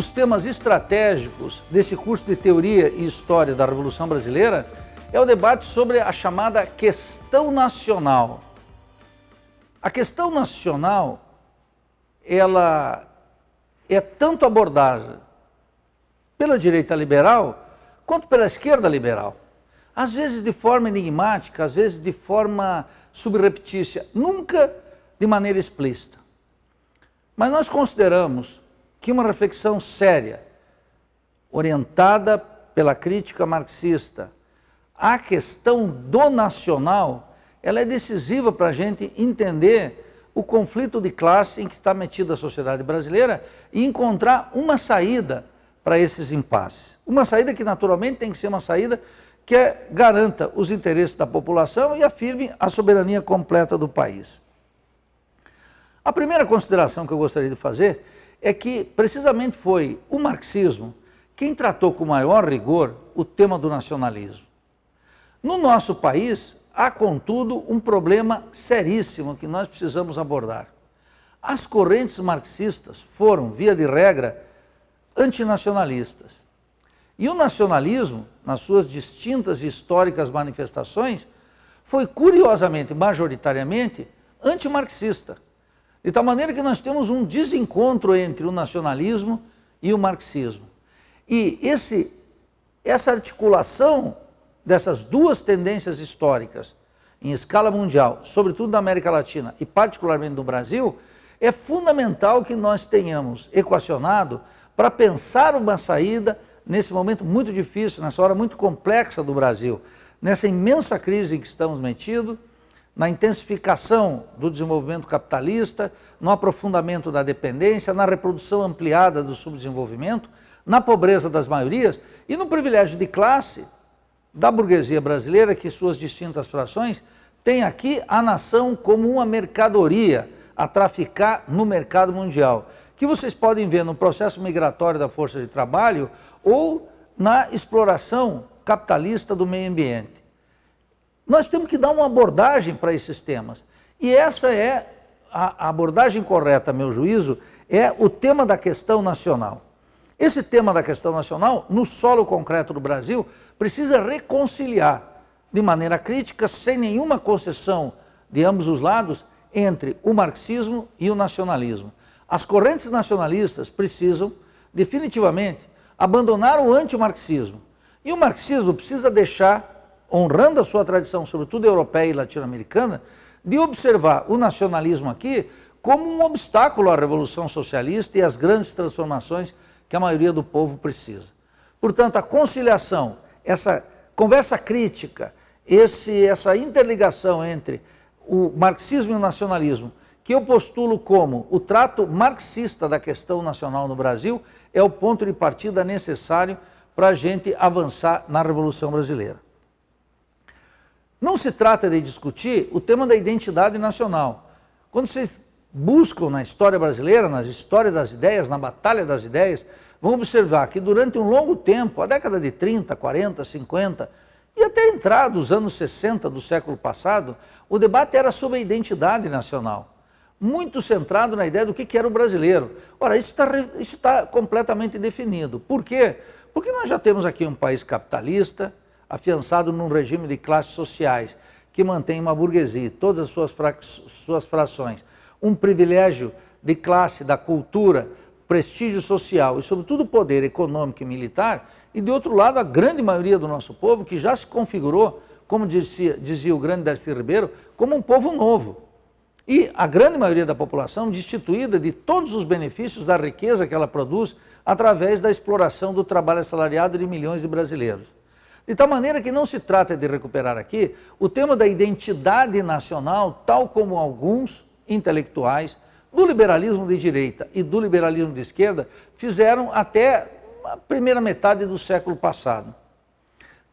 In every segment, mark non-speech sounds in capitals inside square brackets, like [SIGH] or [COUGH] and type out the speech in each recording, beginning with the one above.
os temas estratégicos desse curso de Teoria e História da Revolução Brasileira é o debate sobre a chamada questão nacional. A questão nacional, ela é tanto abordada pela direita liberal quanto pela esquerda liberal. Às vezes de forma enigmática, às vezes de forma subreptícia, nunca de maneira explícita. Mas nós consideramos que uma reflexão séria, orientada pela crítica marxista, a questão do nacional, ela é decisiva para a gente entender o conflito de classe em que está metida a sociedade brasileira e encontrar uma saída para esses impasses. Uma saída que naturalmente tem que ser uma saída que é, garanta os interesses da população e afirme a soberania completa do país. A primeira consideração que eu gostaria de fazer é que precisamente foi o marxismo quem tratou com maior rigor o tema do nacionalismo. No nosso país, há, contudo, um problema seríssimo que nós precisamos abordar. As correntes marxistas foram, via de regra, antinacionalistas. E o nacionalismo, nas suas distintas e históricas manifestações, foi curiosamente, majoritariamente, antimarxista. De tal maneira que nós temos um desencontro entre o nacionalismo e o marxismo. E esse, essa articulação dessas duas tendências históricas, em escala mundial, sobretudo na América Latina e particularmente no Brasil, é fundamental que nós tenhamos equacionado para pensar uma saída nesse momento muito difícil, nessa hora muito complexa do Brasil, nessa imensa crise em que estamos metidos na intensificação do desenvolvimento capitalista, no aprofundamento da dependência, na reprodução ampliada do subdesenvolvimento, na pobreza das maiorias e no privilégio de classe da burguesia brasileira, que suas distintas frações têm aqui a nação como uma mercadoria a traficar no mercado mundial, que vocês podem ver no processo migratório da força de trabalho ou na exploração capitalista do meio ambiente. Nós temos que dar uma abordagem para esses temas. E essa é a abordagem correta, meu juízo, é o tema da questão nacional. Esse tema da questão nacional, no solo concreto do Brasil, precisa reconciliar de maneira crítica, sem nenhuma concessão de ambos os lados, entre o marxismo e o nacionalismo. As correntes nacionalistas precisam, definitivamente, abandonar o antimarxismo. E o marxismo precisa deixar honrando a sua tradição, sobretudo europeia e latino-americana, de observar o nacionalismo aqui como um obstáculo à revolução socialista e às grandes transformações que a maioria do povo precisa. Portanto, a conciliação, essa conversa crítica, esse, essa interligação entre o marxismo e o nacionalismo, que eu postulo como o trato marxista da questão nacional no Brasil, é o ponto de partida necessário para a gente avançar na Revolução Brasileira. Não se trata de discutir o tema da identidade nacional. Quando vocês buscam na história brasileira, na história das ideias, na batalha das ideias, vão observar que durante um longo tempo, a década de 30, 40, 50 e até a entrada dos anos 60 do século passado, o debate era sobre a identidade nacional, muito centrado na ideia do que era o brasileiro. Ora, isso está tá completamente definido. Por quê? Porque nós já temos aqui um país capitalista, afiançado num regime de classes sociais que mantém uma burguesia, todas as suas, suas frações, um privilégio de classe, da cultura, prestígio social e, sobretudo, poder econômico e militar, e, de outro lado, a grande maioria do nosso povo, que já se configurou, como dizia, dizia o grande Darcy Ribeiro, como um povo novo. E a grande maioria da população destituída de todos os benefícios da riqueza que ela produz através da exploração do trabalho assalariado de milhões de brasileiros. De tal maneira que não se trata de recuperar aqui o tema da identidade nacional, tal como alguns intelectuais do liberalismo de direita e do liberalismo de esquerda fizeram até a primeira metade do século passado.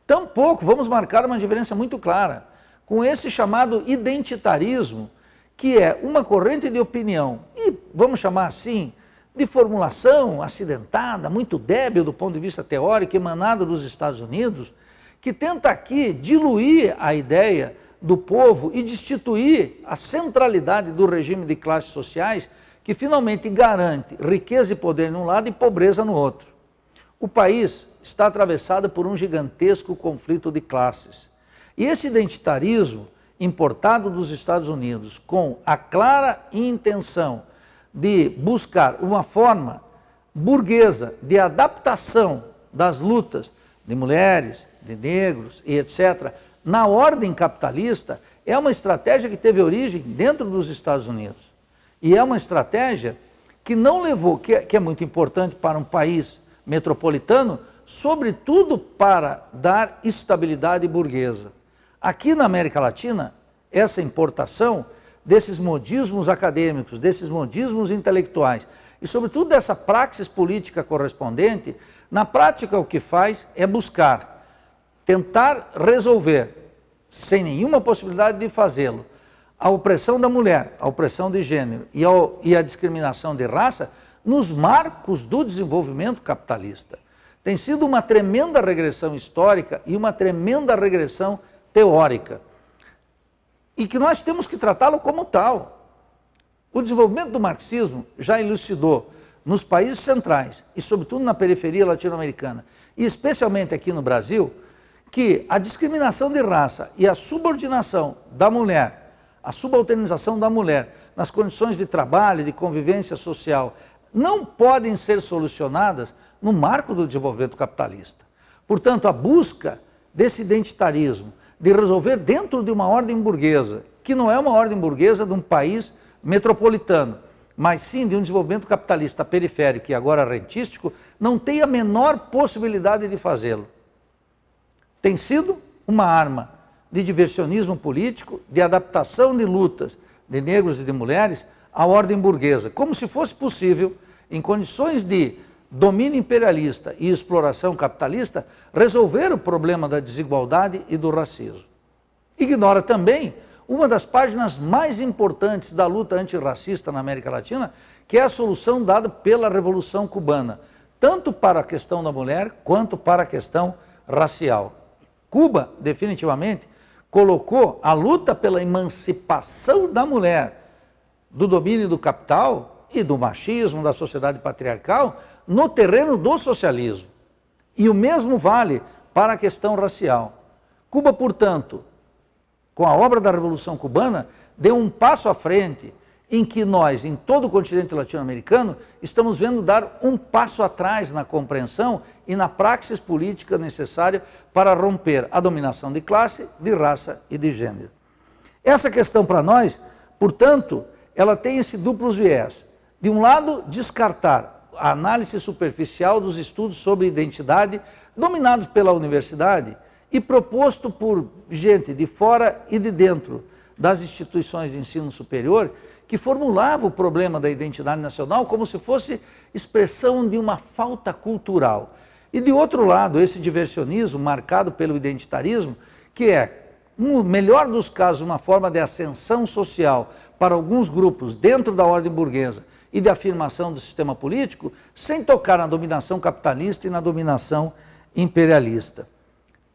Tampouco vamos marcar uma diferença muito clara com esse chamado identitarismo, que é uma corrente de opinião e, vamos chamar assim, de formulação acidentada, muito débil do ponto de vista teórico, emanada dos Estados Unidos que tenta aqui diluir a ideia do povo e destituir a centralidade do regime de classes sociais que finalmente garante riqueza e poder num lado e pobreza no outro. O país está atravessado por um gigantesco conflito de classes. E esse identitarismo importado dos Estados Unidos com a clara intenção de buscar uma forma burguesa de adaptação das lutas de mulheres, de negros e etc., na ordem capitalista, é uma estratégia que teve origem dentro dos Estados Unidos. E é uma estratégia que não levou, que é, que é muito importante para um país metropolitano, sobretudo para dar estabilidade burguesa. Aqui na América Latina, essa importação desses modismos acadêmicos, desses modismos intelectuais e, sobretudo, dessa praxis política correspondente, na prática o que faz é buscar tentar resolver, sem nenhuma possibilidade de fazê-lo, a opressão da mulher, a opressão de gênero e, ao, e a discriminação de raça nos marcos do desenvolvimento capitalista. Tem sido uma tremenda regressão histórica e uma tremenda regressão teórica. E que nós temos que tratá-lo como tal. O desenvolvimento do marxismo já elucidou nos países centrais e, sobretudo, na periferia latino-americana, e especialmente aqui no Brasil, que a discriminação de raça e a subordinação da mulher, a subalternização da mulher nas condições de trabalho, de convivência social, não podem ser solucionadas no marco do desenvolvimento capitalista. Portanto, a busca desse identitarismo, de resolver dentro de uma ordem burguesa, que não é uma ordem burguesa de um país metropolitano, mas sim de um desenvolvimento capitalista periférico e agora rentístico, não tem a menor possibilidade de fazê-lo. Tem sido uma arma de diversionismo político, de adaptação de lutas de negros e de mulheres à ordem burguesa, como se fosse possível, em condições de domínio imperialista e exploração capitalista, resolver o problema da desigualdade e do racismo. Ignora também uma das páginas mais importantes da luta antirracista na América Latina, que é a solução dada pela Revolução Cubana, tanto para a questão da mulher quanto para a questão racial. Cuba, definitivamente, colocou a luta pela emancipação da mulher do domínio do capital e do machismo, da sociedade patriarcal, no terreno do socialismo. E o mesmo vale para a questão racial. Cuba, portanto, com a obra da Revolução Cubana, deu um passo à frente em que nós, em todo o continente latino-americano, estamos vendo dar um passo atrás na compreensão e na praxis política necessária para romper a dominação de classe, de raça e de gênero. Essa questão para nós, portanto, ela tem esse duplo viés. De um lado, descartar a análise superficial dos estudos sobre identidade dominados pela universidade e proposto por gente de fora e de dentro das instituições de ensino superior que formulava o problema da identidade nacional como se fosse expressão de uma falta cultural, e de outro lado, esse diversionismo marcado pelo identitarismo, que é, no melhor dos casos, uma forma de ascensão social para alguns grupos dentro da ordem burguesa e de afirmação do sistema político, sem tocar na dominação capitalista e na dominação imperialista.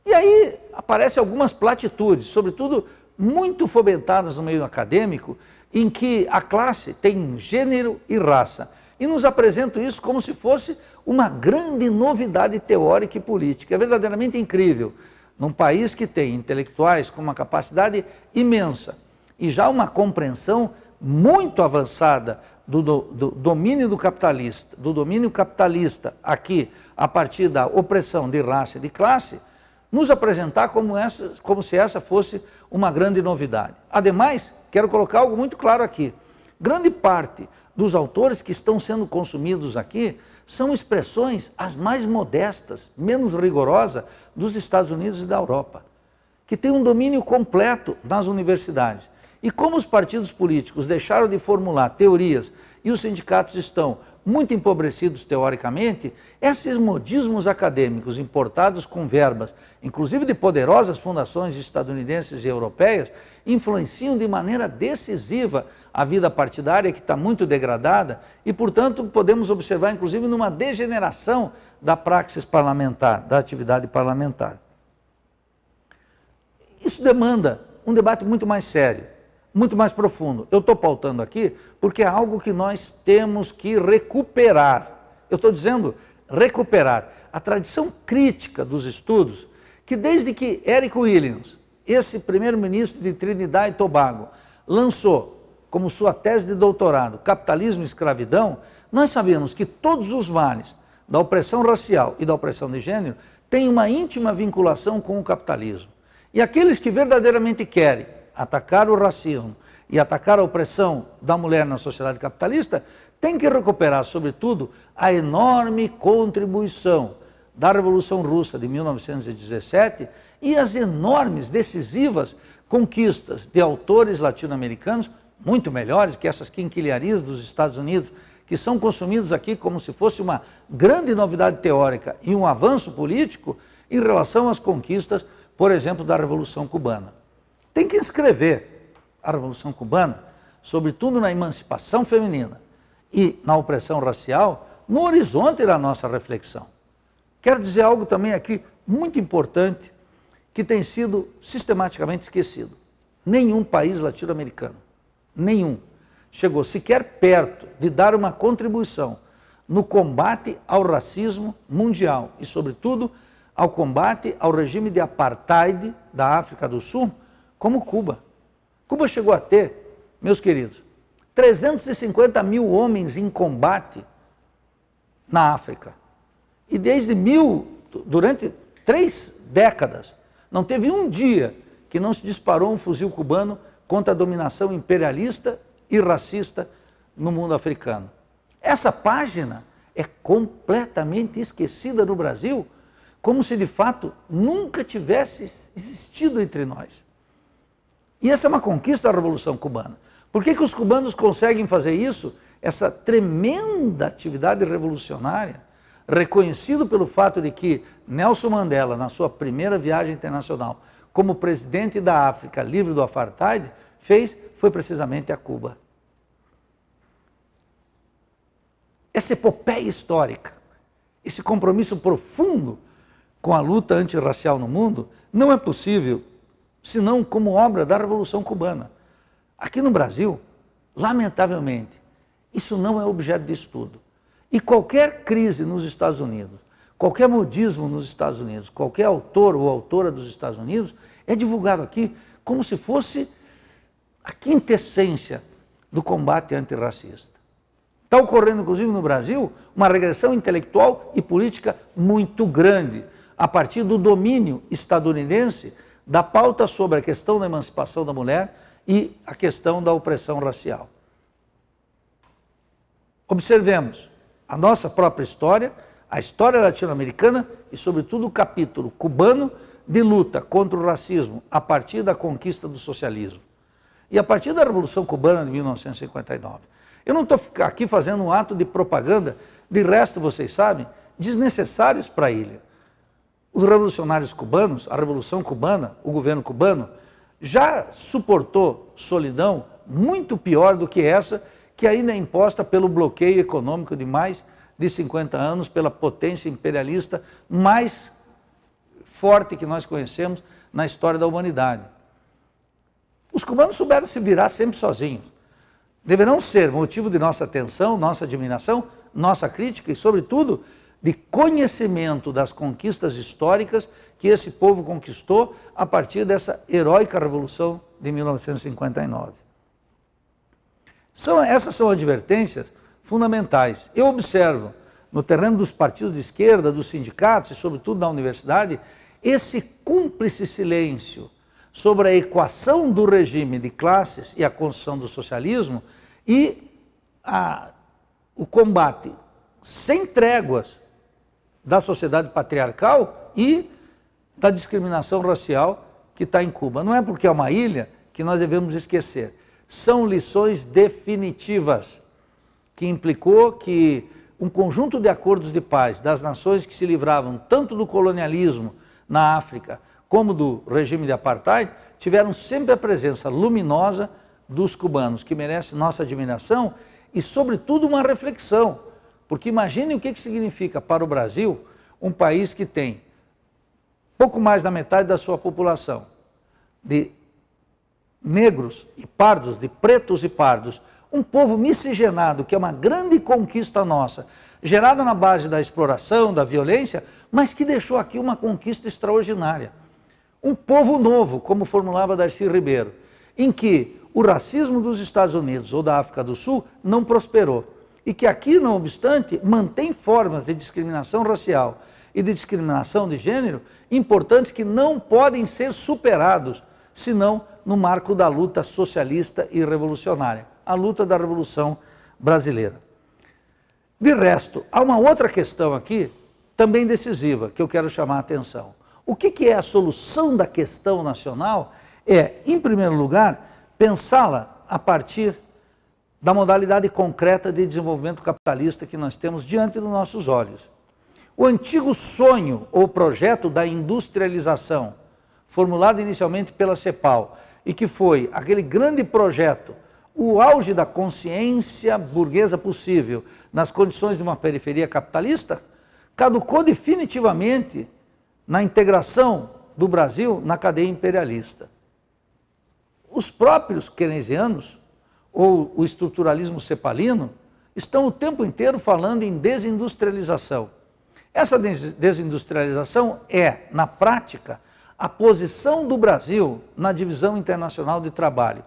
E aí aparecem algumas platitudes, sobretudo muito fomentadas no meio acadêmico, em que a classe tem gênero e raça. E nos apresentam isso como se fosse uma grande novidade teórica e política. É verdadeiramente incrível. Num país que tem intelectuais com uma capacidade imensa e já uma compreensão muito avançada do, do, do domínio do capitalista, do domínio capitalista aqui a partir da opressão de raça e de classe, nos apresentar como, essa, como se essa fosse uma grande novidade. Ademais, quero colocar algo muito claro aqui. Grande parte dos autores que estão sendo consumidos aqui são expressões as mais modestas, menos rigorosas, dos Estados Unidos e da Europa, que tem um domínio completo nas universidades. E como os partidos políticos deixaram de formular teorias e os sindicatos estão muito empobrecidos teoricamente, esses modismos acadêmicos importados com verbas, inclusive de poderosas fundações estadunidenses e europeias, influenciam de maneira decisiva a vida partidária, que está muito degradada, e, portanto, podemos observar, inclusive, numa degeneração da praxis parlamentar, da atividade parlamentar. Isso demanda um debate muito mais sério, muito mais profundo. Eu estou pautando aqui porque é algo que nós temos que recuperar. Eu estou dizendo recuperar a tradição crítica dos estudos que, desde que Eric Williams, esse primeiro-ministro de Trinidad e Tobago, lançou como sua tese de doutorado, Capitalismo e Escravidão, nós sabemos que todos os males da opressão racial e da opressão de gênero têm uma íntima vinculação com o capitalismo. E aqueles que verdadeiramente querem atacar o racismo e atacar a opressão da mulher na sociedade capitalista têm que recuperar, sobretudo, a enorme contribuição da Revolução Russa de 1917 e as enormes, decisivas conquistas de autores latino-americanos muito melhores que essas quinquilharias dos Estados Unidos, que são consumidos aqui como se fosse uma grande novidade teórica e um avanço político em relação às conquistas, por exemplo, da Revolução Cubana. Tem que escrever a Revolução Cubana, sobretudo na emancipação feminina e na opressão racial, no horizonte da nossa reflexão. Quero dizer algo também aqui muito importante que tem sido sistematicamente esquecido. Nenhum país latino-americano nenhum chegou sequer perto de dar uma contribuição no combate ao racismo mundial e, sobretudo, ao combate ao regime de apartheid da África do Sul, como Cuba. Cuba chegou a ter, meus queridos, 350 mil homens em combate na África. E desde mil, durante três décadas, não teve um dia que não se disparou um fuzil cubano contra a dominação imperialista e racista no mundo africano. Essa página é completamente esquecida no Brasil, como se de fato nunca tivesse existido entre nós. E essa é uma conquista da Revolução Cubana. Por que, que os cubanos conseguem fazer isso? Essa tremenda atividade revolucionária, reconhecido pelo fato de que Nelson Mandela, na sua primeira viagem internacional, como presidente da África livre do apartheid, fez foi precisamente a Cuba. Essa epopeia histórica, esse compromisso profundo com a luta antirracial no mundo, não é possível senão como obra da Revolução Cubana. Aqui no Brasil, lamentavelmente, isso não é objeto de estudo. E qualquer crise nos Estados Unidos, Qualquer modismo nos Estados Unidos, qualquer autor ou autora dos Estados Unidos é divulgado aqui como se fosse a quintessência do combate antirracista. Está ocorrendo, inclusive, no Brasil, uma regressão intelectual e política muito grande, a partir do domínio estadunidense da pauta sobre a questão da emancipação da mulher e a questão da opressão racial. Observemos a nossa própria história a história latino-americana e, sobretudo, o capítulo cubano de luta contra o racismo a partir da conquista do socialismo e a partir da Revolução Cubana de 1959. Eu não estou aqui fazendo um ato de propaganda, de resto, vocês sabem, desnecessários para a ilha. Os revolucionários cubanos, a Revolução Cubana, o governo cubano, já suportou solidão muito pior do que essa, que ainda é imposta pelo bloqueio econômico de mais de 50 anos pela potência imperialista mais forte que nós conhecemos na história da humanidade. Os cubanos souberam se virar sempre sozinhos. Deverão ser motivo de nossa atenção, nossa admiração, nossa crítica e, sobretudo, de conhecimento das conquistas históricas que esse povo conquistou a partir dessa heróica revolução de 1959. São, essas são advertências fundamentais. Eu observo no terreno dos partidos de esquerda, dos sindicatos e, sobretudo, da universidade, esse cúmplice silêncio sobre a equação do regime de classes e a construção do socialismo e a, o combate sem tréguas da sociedade patriarcal e da discriminação racial que está em Cuba. Não é porque é uma ilha que nós devemos esquecer. São lições definitivas que implicou que um conjunto de acordos de paz das nações que se livravam tanto do colonialismo na África como do regime de apartheid tiveram sempre a presença luminosa dos cubanos, que merece nossa admiração e, sobretudo, uma reflexão. Porque imagine o que, que significa para o Brasil um país que tem pouco mais da metade da sua população de negros e pardos, de pretos e pardos, um povo miscigenado, que é uma grande conquista nossa, gerada na base da exploração, da violência, mas que deixou aqui uma conquista extraordinária. Um povo novo, como formulava Darcy Ribeiro, em que o racismo dos Estados Unidos ou da África do Sul não prosperou. E que aqui, não obstante, mantém formas de discriminação racial e de discriminação de gênero importantes que não podem ser superados, senão no marco da luta socialista e revolucionária a luta da Revolução Brasileira. De resto, há uma outra questão aqui, também decisiva, que eu quero chamar a atenção. O que, que é a solução da questão nacional? É, em primeiro lugar, pensá-la a partir da modalidade concreta de desenvolvimento capitalista que nós temos diante dos nossos olhos. O antigo sonho ou projeto da industrialização, formulado inicialmente pela CEPAL, e que foi aquele grande projeto o auge da consciência burguesa possível nas condições de uma periferia capitalista caducou definitivamente na integração do Brasil na cadeia imperialista. Os próprios keynesianos, ou o estruturalismo cepalino, estão o tempo inteiro falando em desindustrialização. Essa desindustrialização é, na prática, a posição do Brasil na divisão internacional de trabalho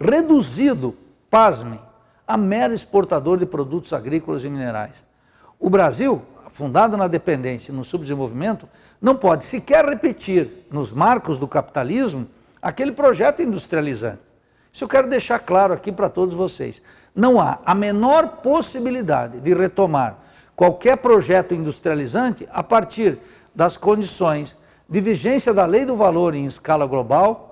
reduzido, pasmem, a mero exportador de produtos agrícolas e minerais. O Brasil, fundado na dependência e no subdesenvolvimento, não pode sequer repetir, nos marcos do capitalismo, aquele projeto industrializante. Isso eu quero deixar claro aqui para todos vocês. Não há a menor possibilidade de retomar qualquer projeto industrializante a partir das condições de vigência da lei do valor em escala global,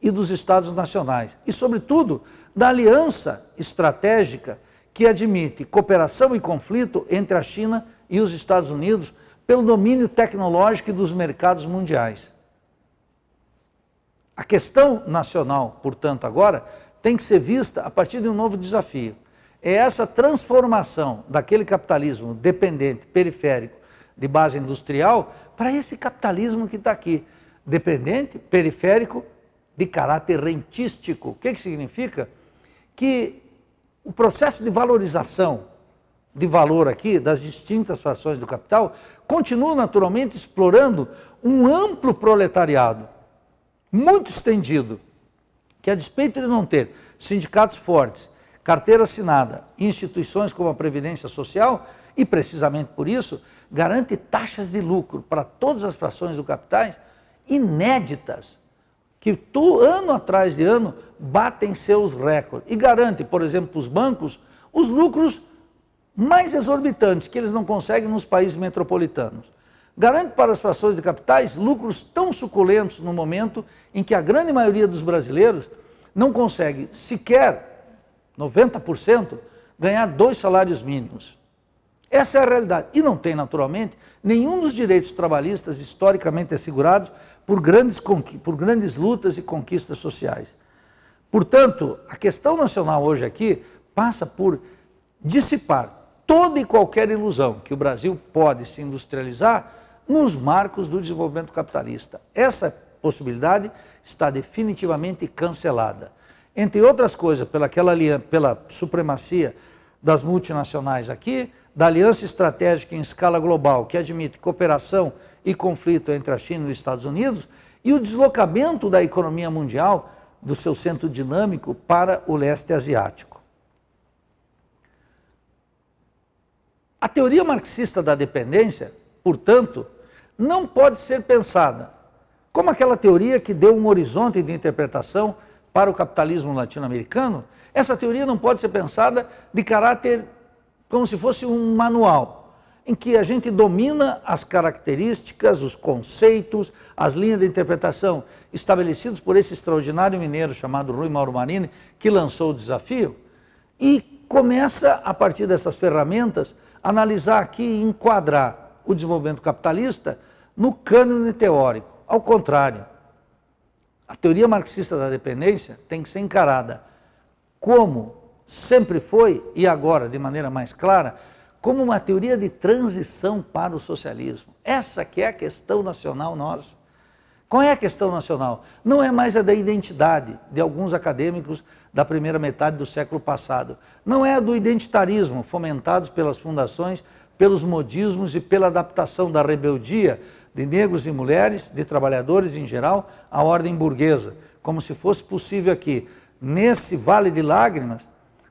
e dos Estados nacionais, e, sobretudo, da aliança estratégica que admite cooperação e conflito entre a China e os Estados Unidos pelo domínio tecnológico e dos mercados mundiais. A questão nacional, portanto, agora tem que ser vista a partir de um novo desafio. É essa transformação daquele capitalismo dependente, periférico, de base industrial, para esse capitalismo que está aqui, dependente, periférico de caráter rentístico. O que, que significa? Que o processo de valorização de valor aqui das distintas frações do capital continua naturalmente explorando um amplo proletariado, muito estendido, que a despeito de não ter sindicatos fortes, carteira assinada, instituições como a Previdência Social, e precisamente por isso, garante taxas de lucro para todas as frações do capitais inéditas que tu, ano atrás de ano batem seus recordes e garante, por exemplo, os bancos os lucros mais exorbitantes que eles não conseguem nos países metropolitanos. Garante para as frações de capitais lucros tão suculentos no momento em que a grande maioria dos brasileiros não consegue sequer 90% ganhar dois salários mínimos. Essa é a realidade. E não tem, naturalmente, nenhum dos direitos trabalhistas historicamente assegurados por grandes, por grandes lutas e conquistas sociais. Portanto, a questão nacional hoje aqui passa por dissipar toda e qualquer ilusão que o Brasil pode se industrializar nos marcos do desenvolvimento capitalista. Essa possibilidade está definitivamente cancelada. Entre outras coisas, pela, aquela, pela supremacia das multinacionais aqui, da aliança estratégica em escala global, que admite cooperação e conflito entre a China e os Estados Unidos, e o deslocamento da economia mundial do seu centro dinâmico para o leste asiático. A teoria marxista da dependência, portanto, não pode ser pensada como aquela teoria que deu um horizonte de interpretação para o capitalismo latino-americano, essa teoria não pode ser pensada de caráter como se fosse um manual, em que a gente domina as características, os conceitos, as linhas de interpretação estabelecidos por esse extraordinário mineiro chamado Rui Mauro Marini, que lançou o desafio, e começa, a partir dessas ferramentas, a analisar aqui e enquadrar o desenvolvimento capitalista no cânone teórico. Ao contrário, a teoria marxista da dependência tem que ser encarada como sempre foi, e agora de maneira mais clara, como uma teoria de transição para o socialismo. Essa que é a questão nacional nossa. Qual é a questão nacional? Não é mais a da identidade de alguns acadêmicos da primeira metade do século passado. Não é a do identitarismo, fomentados pelas fundações, pelos modismos e pela adaptação da rebeldia de negros e mulheres, de trabalhadores em geral, à ordem burguesa, como se fosse possível aqui, nesse vale de lágrimas,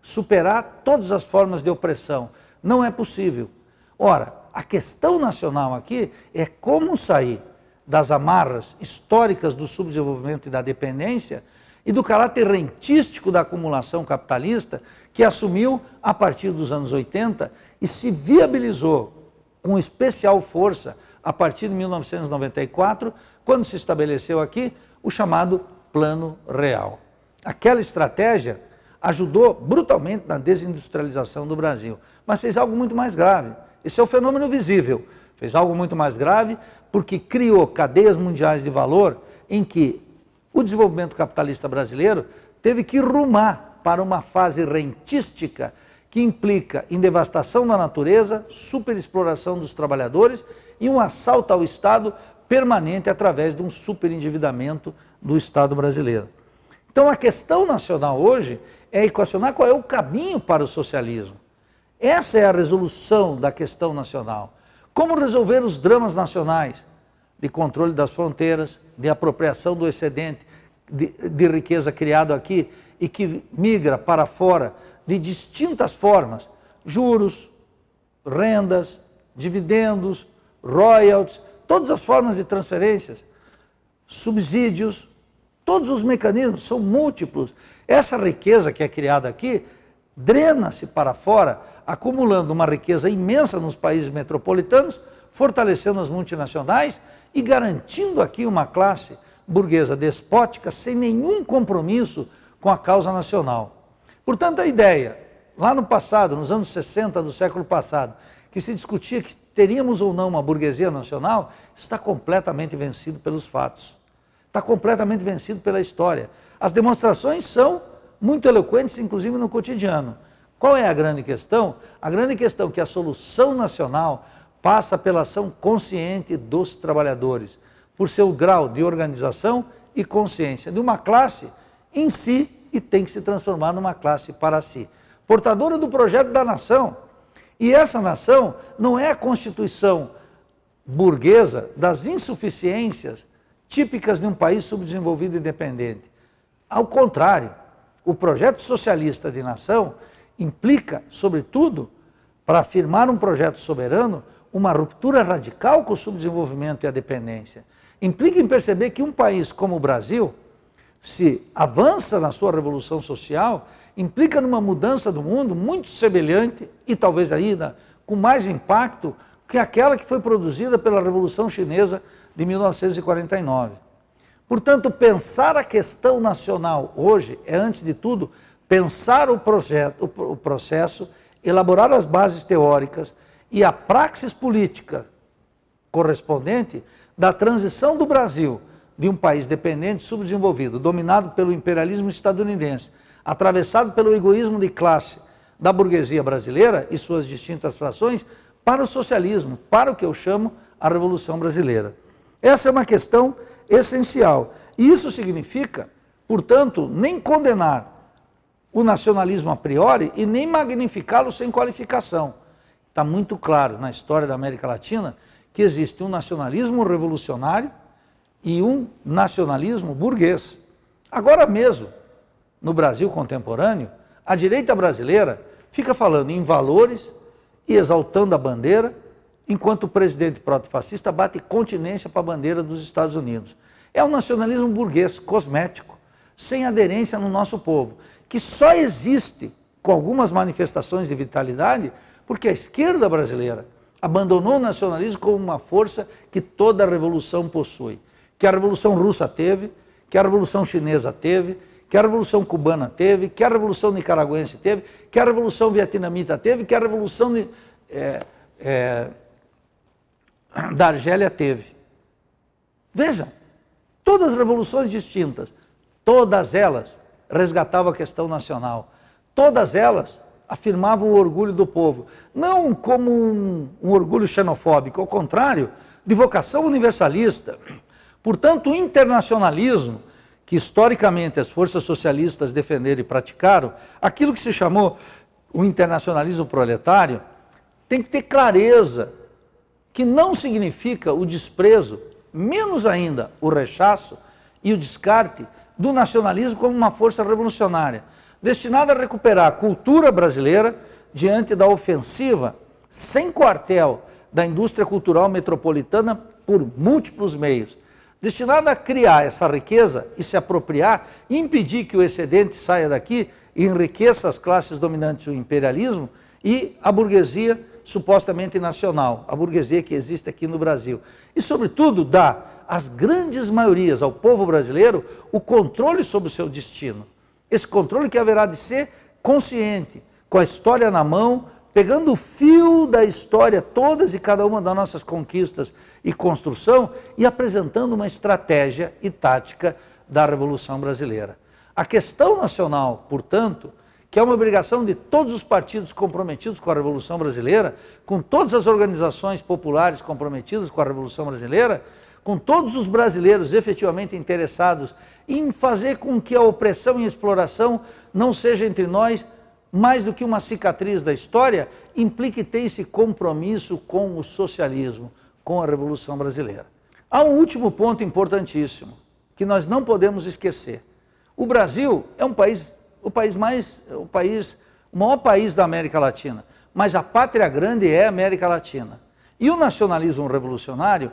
superar todas as formas de opressão. Não é possível. Ora, a questão nacional aqui é como sair das amarras históricas do subdesenvolvimento e da dependência e do caráter rentístico da acumulação capitalista que assumiu a partir dos anos 80 e se viabilizou com especial força a partir de 1994, quando se estabeleceu aqui o chamado Plano Real. Aquela estratégia ajudou brutalmente na desindustrialização do Brasil, mas fez algo muito mais grave. Esse é o fenômeno visível. Fez algo muito mais grave porque criou cadeias mundiais de valor em que o desenvolvimento capitalista brasileiro teve que rumar para uma fase rentística que implica em devastação da natureza, superexploração dos trabalhadores e um assalto ao Estado permanente através de um superendividamento do Estado brasileiro. Então a questão nacional hoje é equacionar qual é o caminho para o socialismo. Essa é a resolução da questão nacional. Como resolver os dramas nacionais de controle das fronteiras, de apropriação do excedente de, de riqueza criado aqui e que migra para fora de distintas formas, juros, rendas, dividendos, royalties, todas as formas de transferências, subsídios, Todos os mecanismos são múltiplos. Essa riqueza que é criada aqui drena-se para fora, acumulando uma riqueza imensa nos países metropolitanos, fortalecendo as multinacionais e garantindo aqui uma classe burguesa despótica sem nenhum compromisso com a causa nacional. Portanto, a ideia, lá no passado, nos anos 60 do século passado, que se discutia que teríamos ou não uma burguesia nacional, está completamente vencido pelos fatos. Está completamente vencido pela história. As demonstrações são muito eloquentes, inclusive no cotidiano. Qual é a grande questão? A grande questão é que a solução nacional passa pela ação consciente dos trabalhadores, por seu grau de organização e consciência de uma classe em si e tem que se transformar numa classe para si, portadora do projeto da nação. E essa nação não é a constituição burguesa das insuficiências típicas de um país subdesenvolvido e dependente. Ao contrário, o projeto socialista de nação implica, sobretudo, para afirmar um projeto soberano, uma ruptura radical com o subdesenvolvimento e a dependência. Implica em perceber que um país como o Brasil, se avança na sua revolução social, implica numa mudança do mundo muito semelhante e talvez ainda com mais impacto que aquela que foi produzida pela Revolução Chinesa de 1949. Portanto, pensar a questão nacional hoje é, antes de tudo, pensar o, projeto, o processo, elaborar as bases teóricas e a praxis política correspondente da transição do Brasil de um país dependente, subdesenvolvido, dominado pelo imperialismo estadunidense, atravessado pelo egoísmo de classe da burguesia brasileira e suas distintas frações, para o socialismo, para o que eu chamo a Revolução Brasileira. Essa é uma questão essencial. E isso significa, portanto, nem condenar o nacionalismo a priori e nem magnificá-lo sem qualificação. Está muito claro na história da América Latina que existe um nacionalismo revolucionário e um nacionalismo burguês. Agora mesmo, no Brasil contemporâneo, a direita brasileira fica falando em valores e exaltando a bandeira enquanto o presidente proto-fascista bate continência para a bandeira dos Estados Unidos. É um nacionalismo burguês, cosmético, sem aderência no nosso povo, que só existe com algumas manifestações de vitalidade porque a esquerda brasileira abandonou o nacionalismo como uma força que toda revolução possui. Que a Revolução Russa teve, que a Revolução Chinesa teve, que a Revolução Cubana teve, que a Revolução Nicaragüense teve, que a Revolução Vietnamita teve, que a Revolução. É, é, [CLEARS THROAT] da Argélia teve. Veja, todas as revoluções distintas, todas elas resgatavam a questão nacional, todas elas afirmavam o orgulho do povo, não como um, um orgulho xenofóbico, ao contrário, de vocação universalista. [CLEARS THROAT] Portanto, o internacionalismo, que historicamente as forças socialistas defenderam e praticaram, aquilo que se chamou o internacionalismo proletário, tem que ter clareza que não significa o desprezo, menos ainda o rechaço e o descarte do nacionalismo como uma força revolucionária, destinada a recuperar a cultura brasileira diante da ofensiva sem quartel da indústria cultural metropolitana por múltiplos meios, destinada a criar essa riqueza e se apropriar, impedir que o excedente saia daqui e enriqueça as classes dominantes do imperialismo e a burguesia supostamente nacional, a burguesia que existe aqui no Brasil. E, sobretudo, dá às grandes maiorias, ao povo brasileiro, o controle sobre o seu destino. Esse controle que haverá de ser consciente, com a história na mão, pegando o fio da história, todas e cada uma das nossas conquistas e construção, e apresentando uma estratégia e tática da Revolução Brasileira. A questão nacional, portanto, que é uma obrigação de todos os partidos comprometidos com a Revolução Brasileira, com todas as organizações populares comprometidas com a Revolução Brasileira, com todos os brasileiros efetivamente interessados em fazer com que a opressão e a exploração não seja entre nós mais do que uma cicatriz da história, implique ter esse compromisso com o socialismo, com a Revolução Brasileira. Há um último ponto importantíssimo que nós não podemos esquecer. O Brasil é um país o país mais, o país, o maior país da América Latina, mas a pátria grande é a América Latina. E o nacionalismo revolucionário,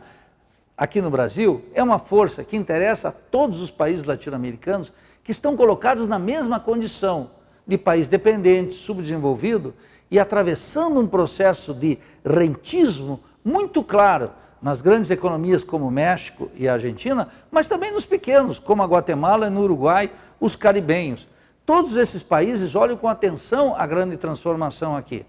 aqui no Brasil, é uma força que interessa a todos os países latino-americanos que estão colocados na mesma condição de país dependente, subdesenvolvido e atravessando um processo de rentismo muito claro nas grandes economias como México e Argentina, mas também nos pequenos, como a Guatemala e no Uruguai, os caribenhos. Todos esses países olham com atenção a grande transformação aqui.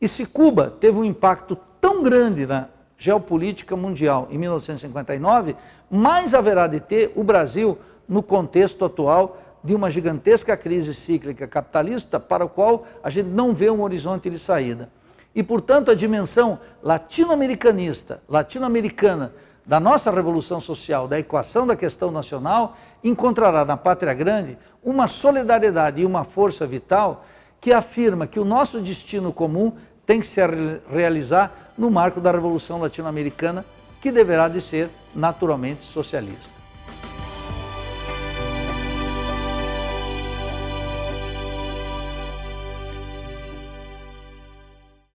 E se Cuba teve um impacto tão grande na geopolítica mundial em 1959, mais haverá de ter o Brasil no contexto atual de uma gigantesca crise cíclica capitalista para o qual a gente não vê um horizonte de saída. E, portanto, a dimensão latino-americanista, latino-americana, da nossa revolução social, da equação da questão nacional, encontrará na Pátria Grande uma solidariedade e uma força vital que afirma que o nosso destino comum tem que se realizar no marco da Revolução Latino-Americana, que deverá de ser naturalmente socialista.